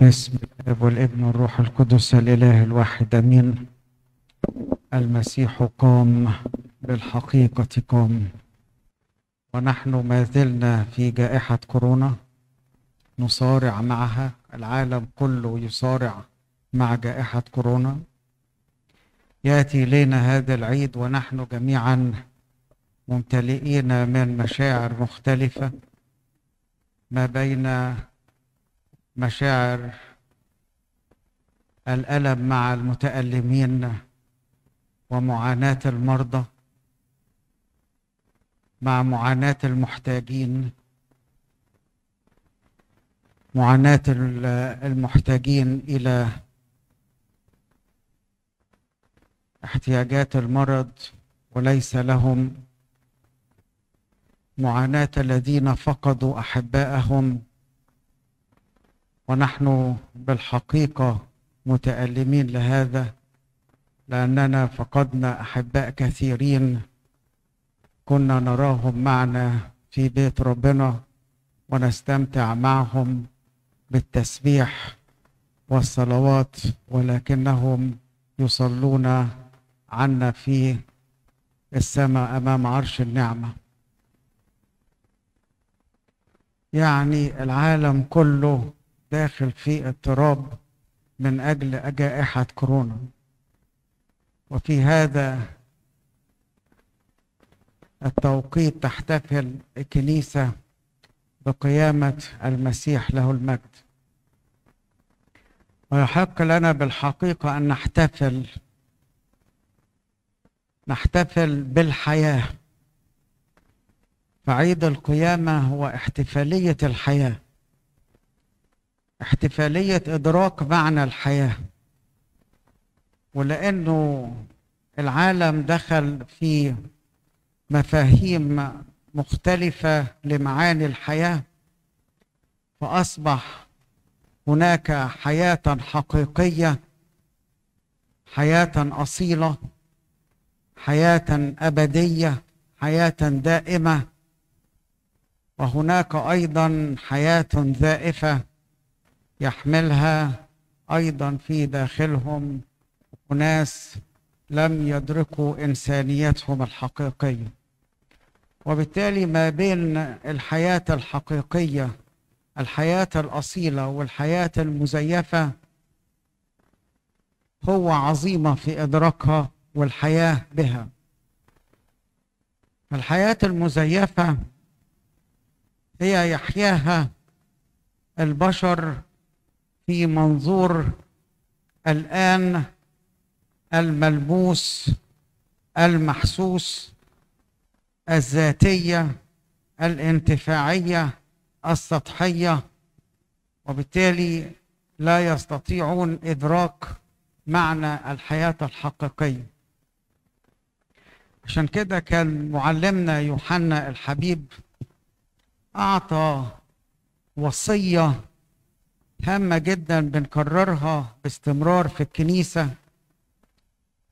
باسم الاب والابن والروح القدس الاله الواحد امين المسيح قام بالحقيقه قام ونحن ما زلنا في جائحه كورونا نصارع معها العالم كله يصارع مع جائحه كورونا ياتي الينا هذا العيد ونحن جميعا ممتلئين من مشاعر مختلفه ما بين مشاعر الألم مع المتألمين ومعاناة المرضى مع معاناة المحتاجين معاناة المحتاجين إلى احتياجات المرض وليس لهم معاناة الذين فقدوا أحباءهم ونحن بالحقيقه متالمين لهذا لاننا فقدنا احباء كثيرين كنا نراهم معنا في بيت ربنا ونستمتع معهم بالتسبيح والصلوات ولكنهم يصلون عنا في السماء امام عرش النعمه يعني العالم كله داخل في اضطراب من اجل جائحه كورونا وفي هذا التوقيت تحتفل الكنيسه بقيامه المسيح له المجد ويحق لنا بالحقيقه ان نحتفل نحتفل بالحياه فعيد القيامه هو احتفاليه الحياه احتفالية إدراك معنى الحياة ولأنه العالم دخل في مفاهيم مختلفة لمعاني الحياة فأصبح هناك حياة حقيقية حياة أصيلة حياة أبدية حياة دائمة وهناك أيضا حياة زائفة يحملها ايضا في داخلهم اناس لم يدركوا انسانيتهم الحقيقيه وبالتالي ما بين الحياه الحقيقيه الحياه الاصيله والحياه المزيفه هو عظيمه في ادراكها والحياه بها الحياه المزيفه هي يحياها البشر في منظور الآن الملموس المحسوس الذاتية الانتفاعية السطحية وبالتالي لا يستطيعون إدراك معنى الحياة الحقيقية عشان كده كان معلمنا يوحنا الحبيب أعطى وصية هامة جدا بنكررها باستمرار في الكنيسة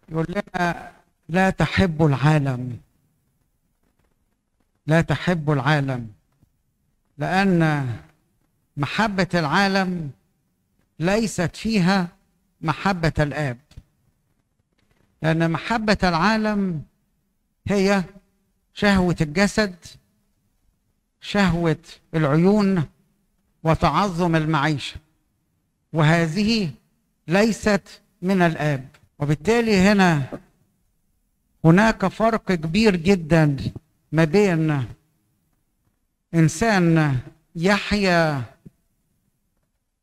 يقول لنا لا تحبوا العالم لا تحبوا العالم لأن محبة العالم ليست فيها محبة الآب لأن محبة العالم هي شهوة الجسد شهوة العيون وتعظم المعيشه وهذه ليست من الاب وبالتالي هنا هناك فرق كبير جدا ما بين انسان يحيا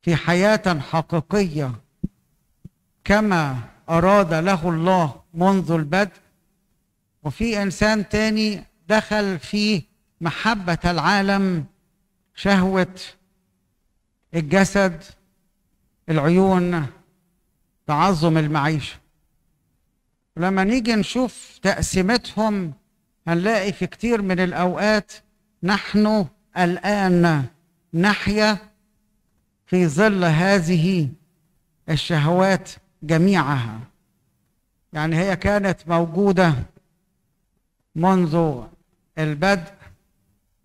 في حياه حقيقيه كما اراد له الله منذ البدء وفي انسان تاني دخل في محبه العالم شهوه الجسد العيون تعظم المعيشه ولما نيجي نشوف تقسيمتهم هنلاقي في كتير من الاوقات نحن الان نحيا في ظل هذه الشهوات جميعها يعني هي كانت موجوده منذ البدء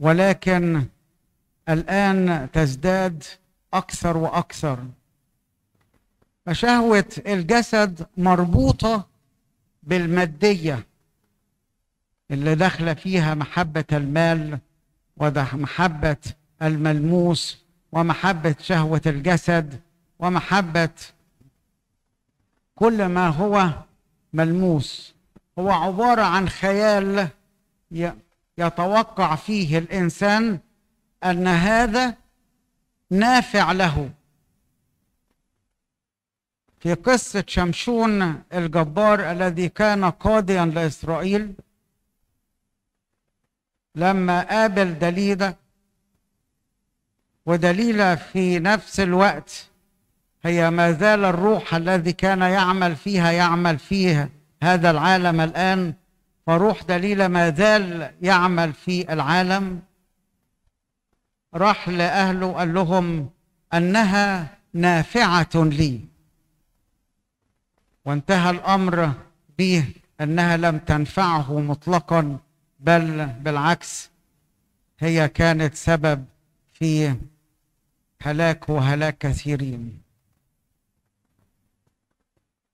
ولكن الان تزداد اكثر واكثر فشهوه الجسد مربوطه بالماديه اللي داخله فيها محبه المال ومحبه الملموس ومحبه شهوه الجسد ومحبه كل ما هو ملموس هو عباره عن خيال يتوقع فيه الانسان ان هذا نافع له في قصة شمشون الجبار الذي كان قاضيا لإسرائيل لما قابل دليلة ودليلة في نفس الوقت هي ما زال الروح الذي كان يعمل فيها يعمل فيها هذا العالم الآن فروح دليلة ما زال يعمل في العالم راح لأهله قال لهم أنها نافعة لي وانتهى الأمر به أنها لم تنفعه مطلقا بل بالعكس هي كانت سبب في هلاك وهلاك كثيرين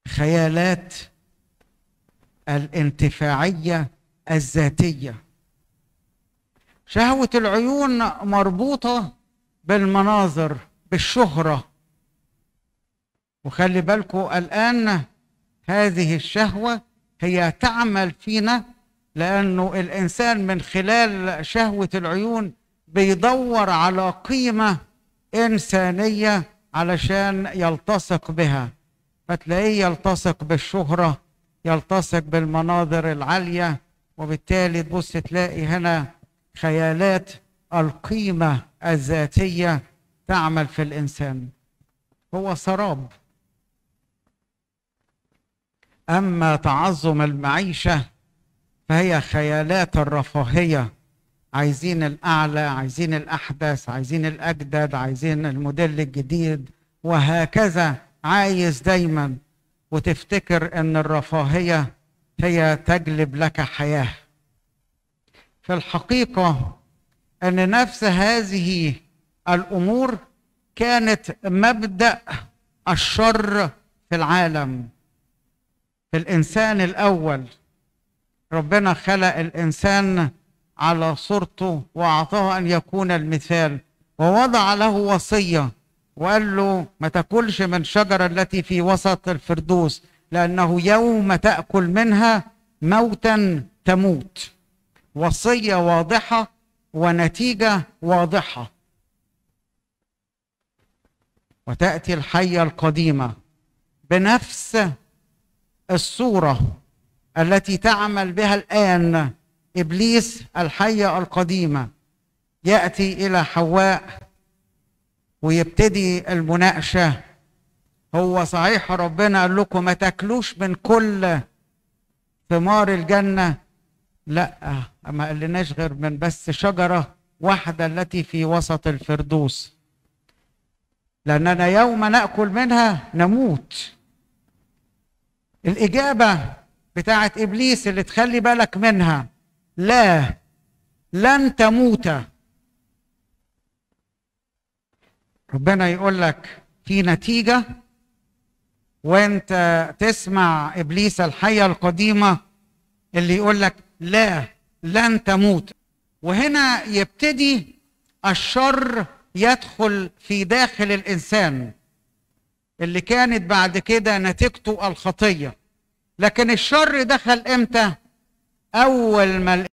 خيالات الانتفاعية الذاتية شهوة العيون مربوطة بالمناظر بالشهرة وخلي بالكو الآن هذه الشهوة هي تعمل فينا لأنه الإنسان من خلال شهوة العيون بيدور على قيمة إنسانية علشان يلتصق بها فتلاقيه يلتصق بالشهرة يلتصق بالمناظر العالية وبالتالي تبص تلاقي هنا خيالات القيمه الذاتيه تعمل في الانسان هو سراب اما تعظم المعيشه فهي خيالات الرفاهيه عايزين الاعلى عايزين الاحدث عايزين الاجدد عايزين الموديل الجديد وهكذا عايز دايما وتفتكر ان الرفاهيه هي تجلب لك حياه في الحقيقه ان نفس هذه الامور كانت مبدا الشر في العالم في الانسان الاول ربنا خلق الانسان على صورته واعطاه ان يكون المثال ووضع له وصيه وقال له ما تاكلش من الشجره التي في وسط الفردوس لانه يوم تاكل منها موتا تموت وصيه واضحه ونتيجه واضحه وتاتي الحيه القديمه بنفس الصوره التي تعمل بها الان ابليس الحيه القديمه ياتي الى حواء ويبتدي المناقشه هو صحيح ربنا قال لكم ما تاكلوش من كل ثمار الجنه لا ما قالناش غير من بس شجرة واحدة التي في وسط الفردوس لأننا يوم نأكل منها نموت الإجابة بتاعة إبليس اللي تخلي بالك منها لا لن تموت ربنا يقول لك في نتيجة وانت تسمع إبليس الحية القديمة اللي يقول لك لا لن تموت وهنا يبتدي الشر يدخل في داخل الانسان اللي كانت بعد كده نتيجته الخطيه لكن الشر دخل امتى اول ما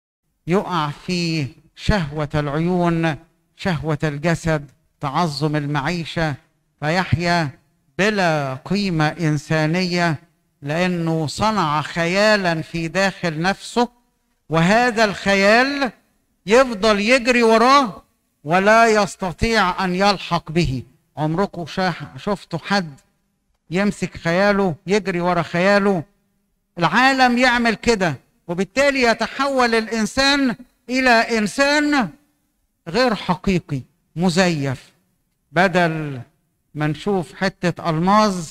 يقع في شهوه العيون شهوه الجسد تعظم المعيشه فيحيا بلا قيمه انسانيه لانه صنع خيالا في داخل نفسه وهذا الخيال يفضل يجري وراه ولا يستطيع أن يلحق به عمركم شفتوا حد يمسك خياله يجري ورا خياله العالم يعمل كده وبالتالي يتحول الإنسان إلى إنسان غير حقيقي مزيف بدل ما نشوف حتة ألماظ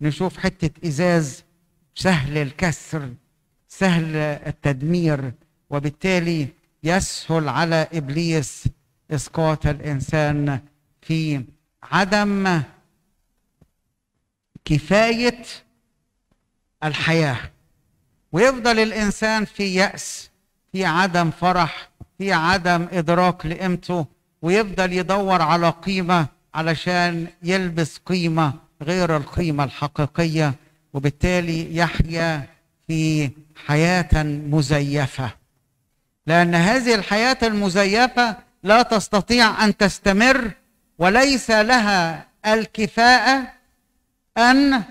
نشوف حتة إزاز سهل الكسر سهل التدمير وبالتالي يسهل على ابليس اسقاط الانسان في عدم كفايه الحياه ويفضل الانسان في ياس في عدم فرح في عدم ادراك لقيمته ويفضل يدور على قيمه علشان يلبس قيمه غير القيمه الحقيقيه وبالتالي يحيا في حياه مزيفه لان هذه الحياه المزيفه لا تستطيع ان تستمر وليس لها الكفاءه ان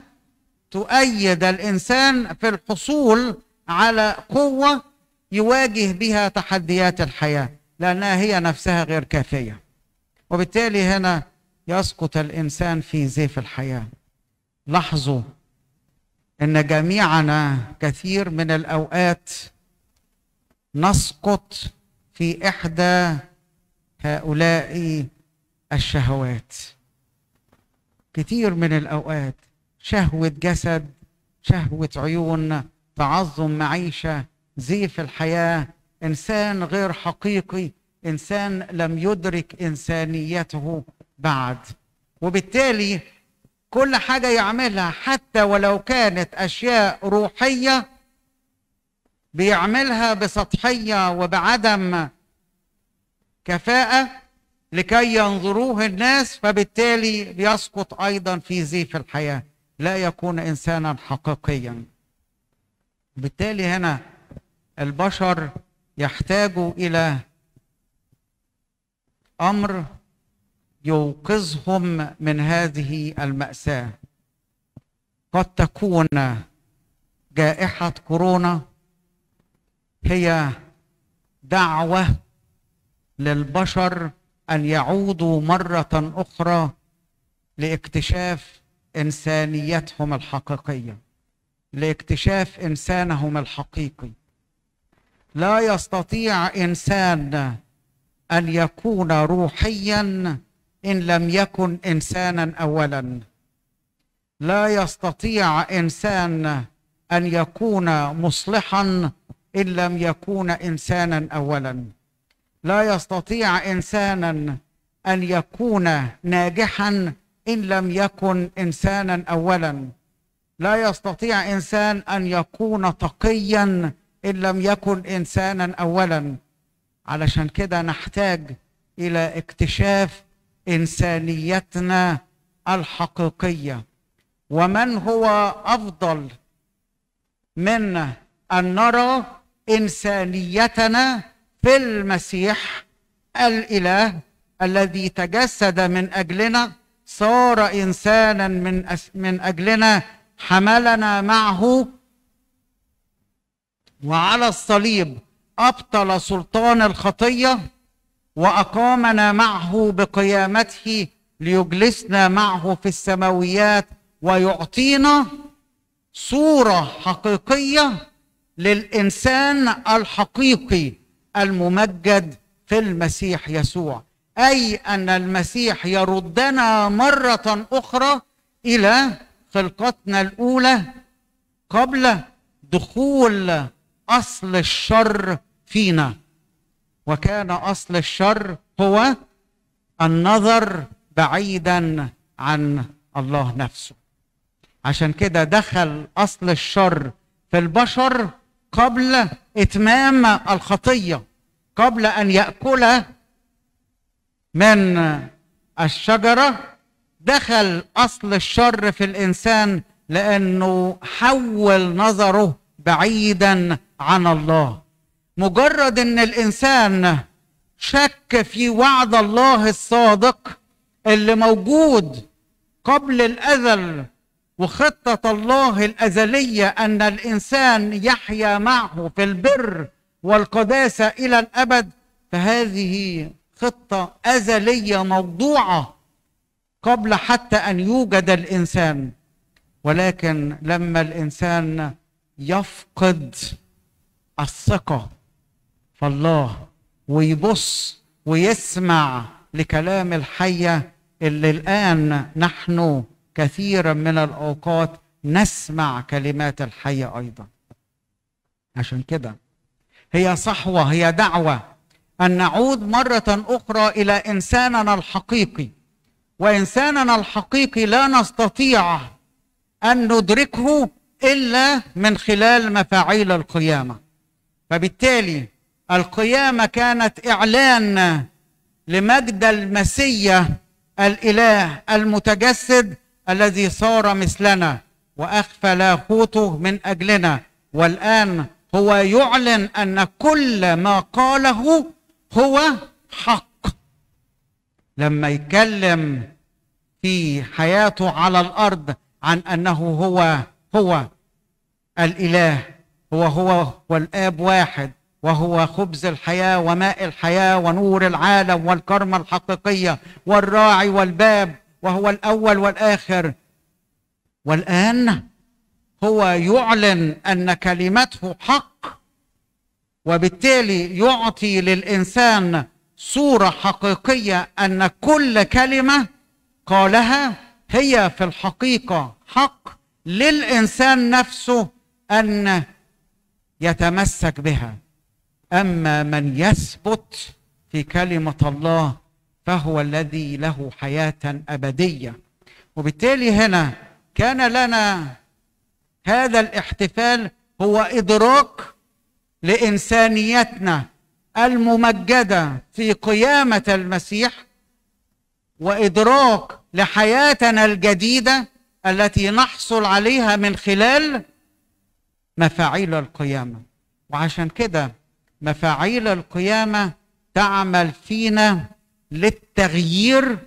تؤيد الانسان في الحصول على قوه يواجه بها تحديات الحياه لانها هي نفسها غير كافيه وبالتالي هنا يسقط الانسان في زيف الحياه لاحظوا ان جميعنا كثير من الاوقات نسقط في احدى هؤلاء الشهوات كثير من الاوقات شهوه جسد شهوه عيون تعظم معيشه زيف الحياه انسان غير حقيقي انسان لم يدرك انسانيته بعد وبالتالي كل حاجة يعملها حتى ولو كانت أشياء روحية بيعملها بسطحية وبعدم كفاءة لكي ينظروه الناس فبالتالي يسقط أيضا في زيف الحياة لا يكون إنسانا حقيقيا بالتالي هنا البشر يحتاجوا إلى أمر يوقظهم من هذه المأساة قد تكون جائحة كورونا هي دعوة للبشر أن يعودوا مرة أخرى لاكتشاف إنسانيتهم الحقيقية لاكتشاف إنسانهم الحقيقي لا يستطيع إنسان أن يكون روحياً ان لم يكن انسانا اولا لا يستطيع انسان ان يكون مصلحا ان لم يكون انسانا اولا لا يستطيع انسانا ان يكون ناجحا ان لم يكن انسانا اولا لا يستطيع انسان ان يكون تقيا ان لم يكن انسانا اولا علشان كده نحتاج الى اكتشاف انسانيتنا الحقيقيه ومن هو افضل من ان نرى انسانيتنا في المسيح الاله الذي تجسد من اجلنا صار انسانا من من اجلنا حملنا معه وعلى الصليب ابطل سلطان الخطيه واقامنا معه بقيامته ليجلسنا معه في السماويات ويعطينا صوره حقيقيه للانسان الحقيقي الممجد في المسيح يسوع اي ان المسيح يردنا مره اخرى الى خلقتنا الاولى قبل دخول اصل الشر فينا وكان اصل الشر هو النظر بعيدا عن الله نفسه عشان كده دخل اصل الشر في البشر قبل اتمام الخطيه قبل ان ياكل من الشجره دخل اصل الشر في الانسان لانه حول نظره بعيدا عن الله مجرد ان الانسان شك في وعد الله الصادق اللي موجود قبل الازل وخطه الله الازليه ان الانسان يحيا معه في البر والقداسه الى الابد فهذه خطه ازليه موضوعه قبل حتى ان يوجد الانسان ولكن لما الانسان يفقد الثقه فالله ويبص ويسمع لكلام الحية اللي الآن نحن كثيرا من الأوقات نسمع كلمات الحية أيضا عشان كده هي صحوة هي دعوة أن نعود مرة أخرى إلى إنساننا الحقيقي وإنساننا الحقيقي لا نستطيع أن ندركه إلا من خلال مفاعيل القيامة فبالتالي القيامه كانت اعلان لمجد المسيا الاله المتجسد الذي صار مثلنا واخفى لاهوته من اجلنا والان هو يعلن ان كل ما قاله هو حق لما يتكلم في حياته على الارض عن انه هو هو الاله هو هو والاب واحد وهو خبز الحياة وماء الحياة ونور العالم والكرمة الحقيقية والراعي والباب وهو الأول والآخر والآن هو يعلن أن كلمته حق وبالتالي يعطي للإنسان صورة حقيقية أن كل كلمة قالها هي في الحقيقة حق للإنسان نفسه أن يتمسك بها اما من يثبت في كلمه الله فهو الذي له حياه ابديه وبالتالي هنا كان لنا هذا الاحتفال هو ادراك لانسانيتنا الممجده في قيامه المسيح وادراك لحياتنا الجديده التي نحصل عليها من خلال مفاعيل القيامه وعشان كده مفاعيل القيامه تعمل فينا للتغيير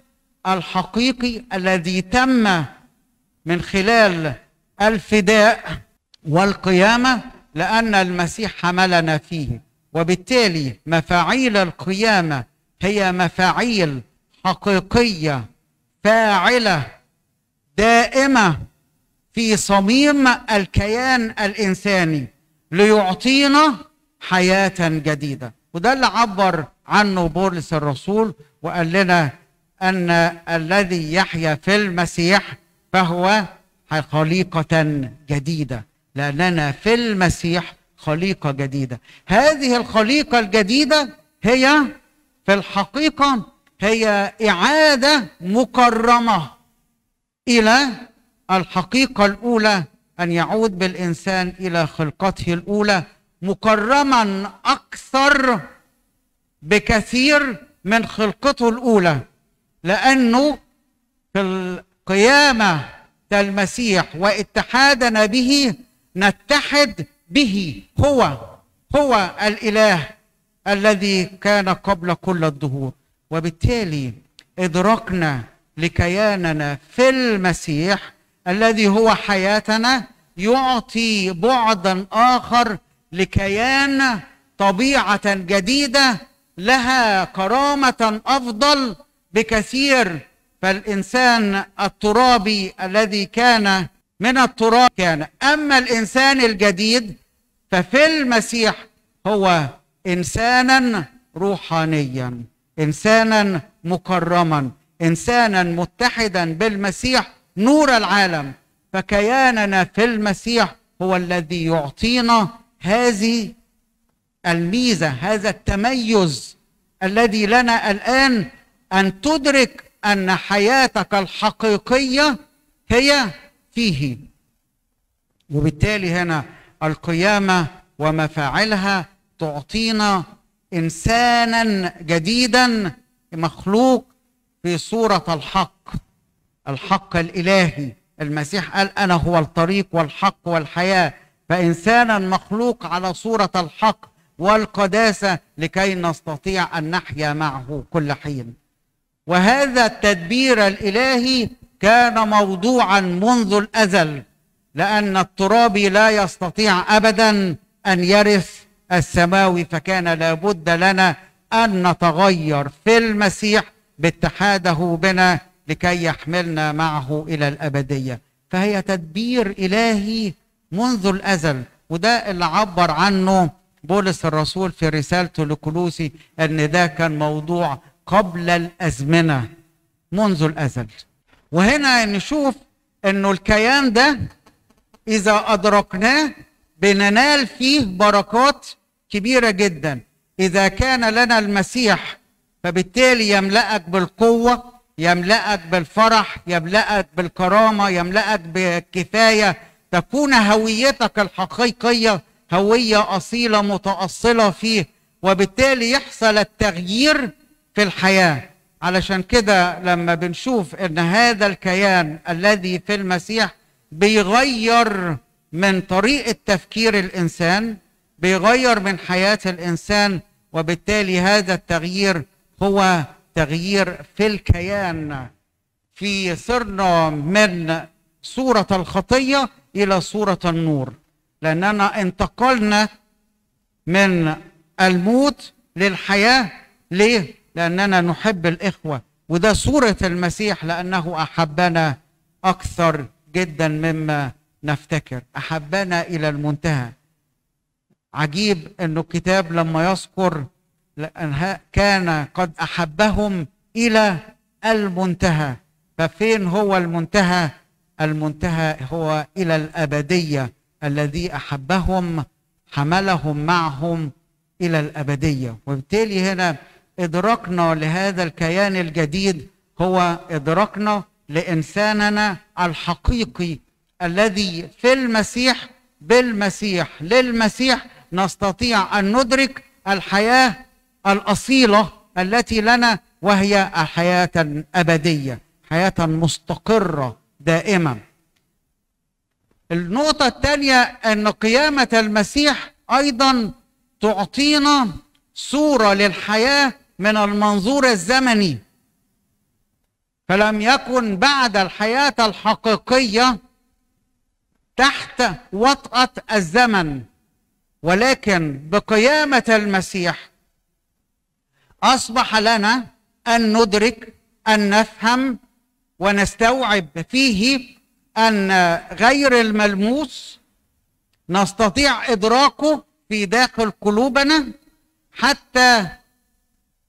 الحقيقي الذي تم من خلال الفداء والقيامه لان المسيح حملنا فيه وبالتالي مفاعيل القيامه هي مفاعيل حقيقيه فاعله دائمه في صميم الكيان الانساني ليعطينا حياه جديده وده اللي عبر عنه بولس الرسول وقال لنا ان الذي يحيا في المسيح فهو خليقه جديده لاننا في المسيح خليقه جديده هذه الخليقه الجديده هي في الحقيقه هي اعاده مكرمه الى الحقيقه الاولى ان يعود بالانسان الى خلقته الاولى مكرما اكثر بكثير من خلقته الاولى لانه في القيامه المسيح واتحادنا به نتحد به هو هو الاله الذي كان قبل كل الظهور وبالتالي ادراكنا لكياننا في المسيح الذي هو حياتنا يعطي بعدا اخر لكيان طبيعه جديده لها كرامه افضل بكثير فالانسان الترابي الذي كان من التراب كان اما الانسان الجديد ففي المسيح هو انسانا روحانيا انسانا مكرما انسانا متحدا بالمسيح نور العالم فكياننا في المسيح هو الذي يعطينا هذه الميزه هذا التميز الذي لنا الان ان تدرك ان حياتك الحقيقيه هي فيه وبالتالي هنا القيامه ومفاعلها تعطينا انسانا جديدا مخلوق في صوره الحق الحق الالهي المسيح قال انا هو الطريق والحق والحياه فإنسانا مخلوق على صورة الحق والقداسة لكي نستطيع أن نحيا معه كل حين وهذا التدبير الإلهي كان موضوعا منذ الأزل لأن الترابي لا يستطيع أبدا أن يرث السماوي فكان لابد لنا أن نتغير في المسيح باتحاده بنا لكي يحملنا معه إلى الأبدية فهي تدبير إلهي منذ الازل وده اللي عبر عنه بولس الرسول في رسالته لكلوسي ان ده كان موضوع قبل الازمنه منذ الازل وهنا نشوف انه الكيان ده اذا ادركناه بننال فيه بركات كبيره جدا اذا كان لنا المسيح فبالتالي يملاك بالقوه يملاك بالفرح يملاك بالكرامه يملاك بالكفايه تكون هويتك الحقيقيه هويه اصيله متاصله فيه وبالتالي يحصل التغيير في الحياه علشان كده لما بنشوف ان هذا الكيان الذي في المسيح بيغير من طريقه تفكير الانسان بيغير من حياه الانسان وبالتالي هذا التغيير هو تغيير في الكيان في صرنا من صوره الخطيه الى صوره النور لاننا انتقلنا من الموت للحياه ليه لاننا نحب الاخوه وده صوره المسيح لانه احبنا اكثر جدا مما نفتكر احبنا الى المنتهى عجيب انه الكتاب لما يذكر كان قد احبهم الى المنتهى ففين هو المنتهى المنتهى هو الى الابديه الذي احبهم حملهم معهم الى الابديه وبالتالي هنا ادراكنا لهذا الكيان الجديد هو ادراكنا لانساننا الحقيقي الذي في المسيح بالمسيح للمسيح نستطيع ان ندرك الحياه الاصيله التي لنا وهي حياه ابديه حياه مستقره دائما النقطة الثانية أن قيامة المسيح أيضا تعطينا صورة للحياة من المنظور الزمني فلم يكن بعد الحياة الحقيقية تحت وطأة الزمن ولكن بقيامة المسيح أصبح لنا أن ندرك أن نفهم ونستوعب فيه ان غير الملموس نستطيع ادراكه في داخل قلوبنا حتى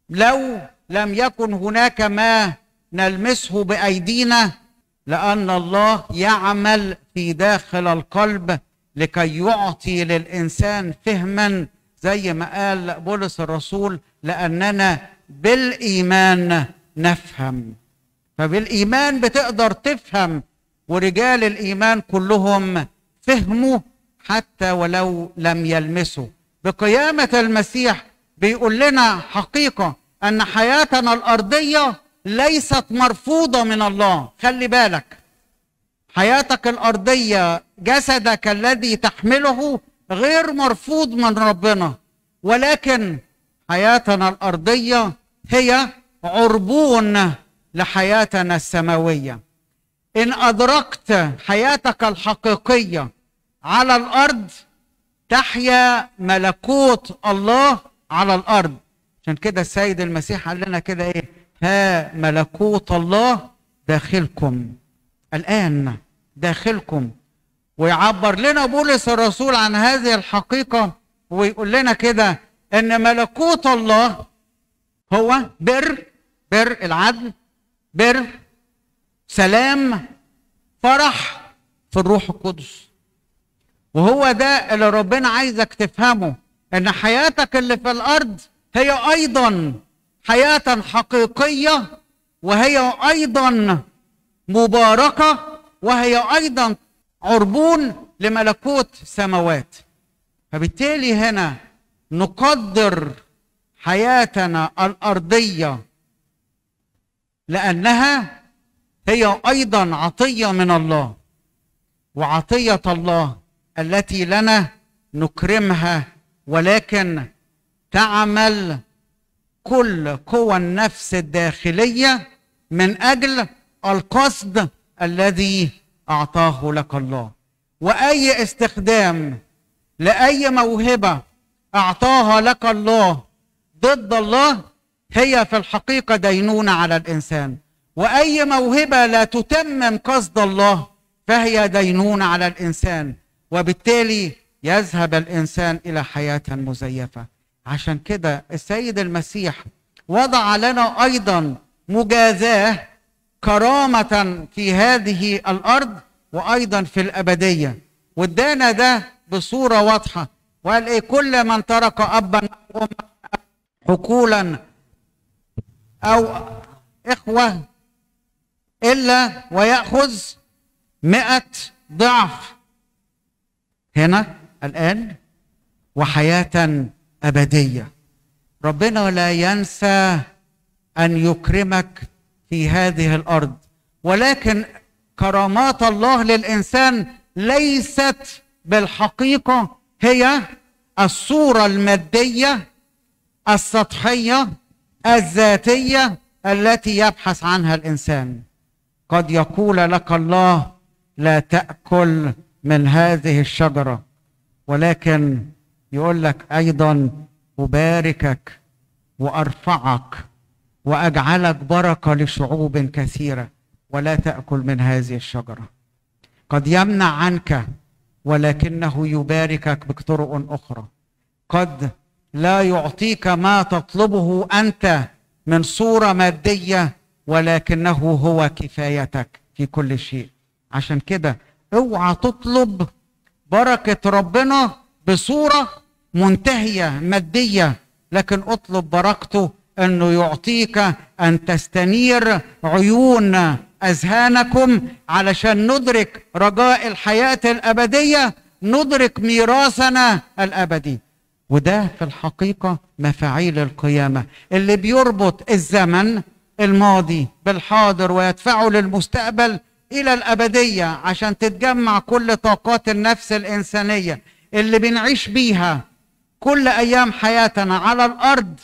لو لم يكن هناك ما نلمسه بايدينا لان الله يعمل في داخل القلب لكي يعطي للانسان فهما زي ما قال بولس الرسول لاننا بالايمان نفهم فبالايمان بتقدر تفهم ورجال الايمان كلهم فهموا حتى ولو لم يلمسوا بقيامه المسيح بيقول لنا حقيقه ان حياتنا الارضيه ليست مرفوضه من الله خلي بالك حياتك الارضيه جسدك الذي تحمله غير مرفوض من ربنا ولكن حياتنا الارضيه هي عربون لحياتنا السماويه ان ادركت حياتك الحقيقيه على الارض تحيا ملكوت الله على الارض عشان كده السيد المسيح قال لنا كده ايه ها ملكوت الله داخلكم الان داخلكم ويعبر لنا بولس الرسول عن هذه الحقيقه ويقول لنا كده ان ملكوت الله هو بر بر العدل بر سلام فرح في الروح القدس وهو ده اللي ربنا عايزك تفهمه ان حياتك اللي في الارض هي ايضا حياه حقيقيه وهي ايضا مباركه وهي ايضا عربون لملكوت السماوات فبالتالي هنا نقدر حياتنا الارضيه لانها هي ايضا عطيه من الله وعطيه الله التي لنا نكرمها ولكن تعمل كل قوى النفس الداخليه من اجل القصد الذي اعطاه لك الله واي استخدام لاي موهبه اعطاها لك الله ضد الله هي في الحقيقة دينونة على الإنسان وأي موهبة لا تتمم قصد الله فهي دينونة على الإنسان وبالتالي يذهب الإنسان إلى حياة مزيفة عشان كده السيد المسيح وضع لنا أيضا مجازاه كرامة في هذه الأرض وأيضا في الأبدية وادانا ده بصورة واضحة وقال إيه كل من ترك أبا أم حقولا أو إخوة إلا ويأخذ مئة ضعف هنا الآن وحياة أبدية ربنا لا ينسى أن يكرمك في هذه الأرض ولكن كرامات الله للإنسان ليست بالحقيقة هي الصورة المادية السطحية الذاتيه التي يبحث عنها الانسان قد يقول لك الله لا تاكل من هذه الشجره ولكن يقول لك ايضا اباركك وارفعك واجعلك بركه لشعوب كثيره ولا تاكل من هذه الشجره قد يمنع عنك ولكنه يباركك بطرق اخرى قد لا يعطيك ما تطلبه انت من صوره ماديه ولكنه هو كفايتك في كل شيء عشان كده اوعى تطلب بركه ربنا بصوره منتهيه ماديه لكن اطلب بركته انه يعطيك ان تستنير عيون اذهانكم علشان ندرك رجاء الحياه الابديه ندرك ميراثنا الابدي وده في الحقيقة مفاعيل القيامة اللي بيربط الزمن الماضي بالحاضر ويدفعه للمستقبل إلى الأبدية عشان تتجمع كل طاقات النفس الإنسانية اللي بنعيش بيها كل أيام حياتنا على الأرض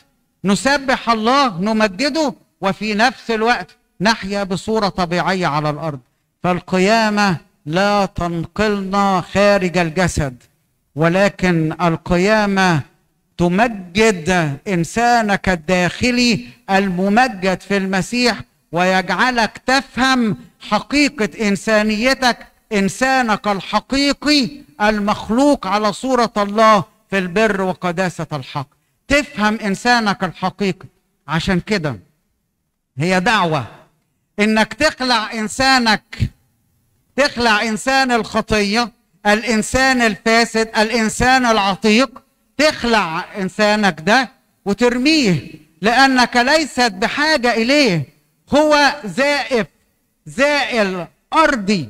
نسبح الله نمجده وفي نفس الوقت نحيا بصورة طبيعية على الأرض فالقيامة لا تنقلنا خارج الجسد ولكن القيامه تمجد انسانك الداخلي الممجد في المسيح ويجعلك تفهم حقيقه انسانيتك انسانك الحقيقي المخلوق على صوره الله في البر وقداسه الحق تفهم انسانك الحقيقي عشان كده هي دعوه انك تخلع انسانك تخلع انسان الخطيه الانسان الفاسد الانسان العتيق تخلع انسانك ده وترميه لانك ليست بحاجه اليه هو زائف زائل ارضي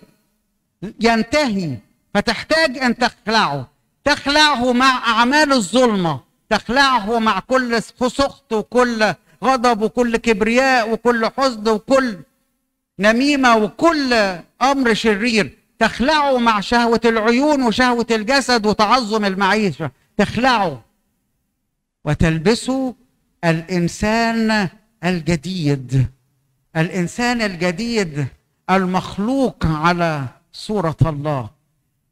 ينتهي فتحتاج ان تخلعه تخلعه مع اعمال الظلمه تخلعه مع كل سخط وكل غضب وكل كبرياء وكل حزن وكل نميمه وكل امر شرير تخلعه مع شهوة العيون وشهوة الجسد وتعظم المعيشة تخلعه وتلبسه الإنسان الجديد الإنسان الجديد المخلوق على صورة الله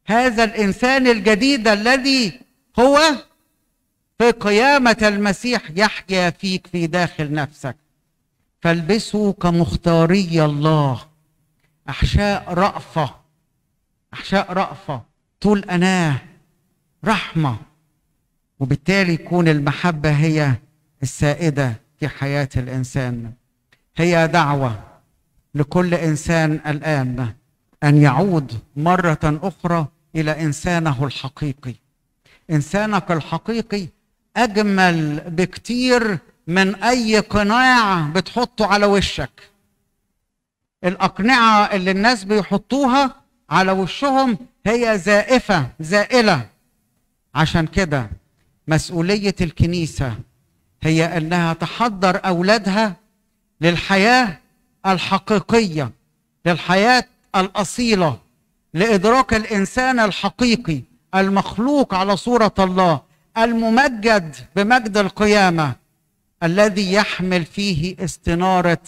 هذا الإنسان الجديد الذي هو في قيامة المسيح يحيا فيك في داخل نفسك فالبسه كمختاري الله أحشاء رأفة أحشاء رأفة طول أناه رحمة وبالتالي يكون المحبة هي السائدة في حياة الإنسان هي دعوة لكل إنسان الآن أن يعود مرة أخرى إلى إنسانه الحقيقي إنسانك الحقيقي أجمل بكتير من أي قناع بتحطه على وشك الأقنعة اللي الناس بيحطوها على وشهم هي زائفة زائلة عشان كده مسؤولية الكنيسة هي أنها تحضر أولادها للحياة الحقيقية للحياة الأصيلة لإدراك الإنسان الحقيقي المخلوق على صورة الله الممجد بمجد القيامة الذي يحمل فيه استنارة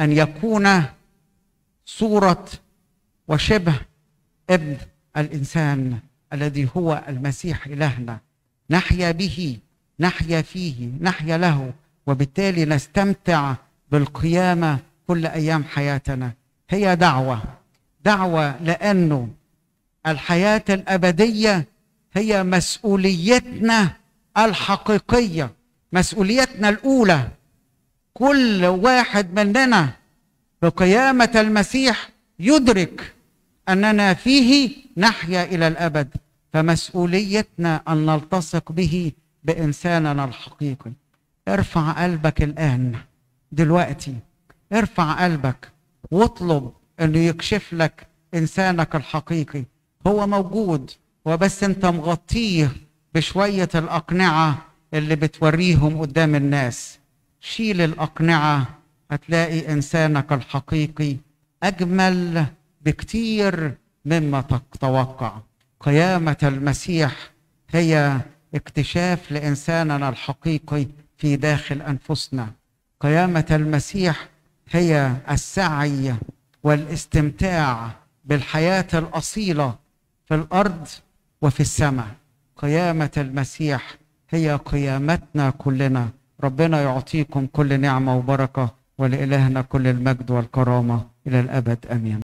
أن يكون صورة وشبه ابن الانسان الذي هو المسيح الهنا نحيا به نحيا فيه نحيا له وبالتالي نستمتع بالقيامه كل ايام حياتنا هي دعوه دعوه لانه الحياه الابديه هي مسؤوليتنا الحقيقيه مسؤوليتنا الاولى كل واحد مننا بقيامه المسيح يدرك اننا فيه نحيا الى الابد فمسؤوليتنا ان نلتصق به بانساننا الحقيقي ارفع قلبك الان دلوقتي ارفع قلبك واطلب انه يكشف لك انسانك الحقيقي هو موجود وبس انت مغطيه بشويه الاقنعه اللي بتوريهم قدام الناس شيل الاقنعه هتلاقي انسانك الحقيقي اجمل بكتير مما تتوقع قيامة المسيح هي اكتشاف لإنساننا الحقيقي في داخل أنفسنا قيامة المسيح هي السعي والاستمتاع بالحياة الأصيلة في الأرض وفي السماء قيامة المسيح هي قيامتنا كلنا ربنا يعطيكم كل نعمة وبركة ولإلهنا كل المجد والكرامة إلى الأبد أمين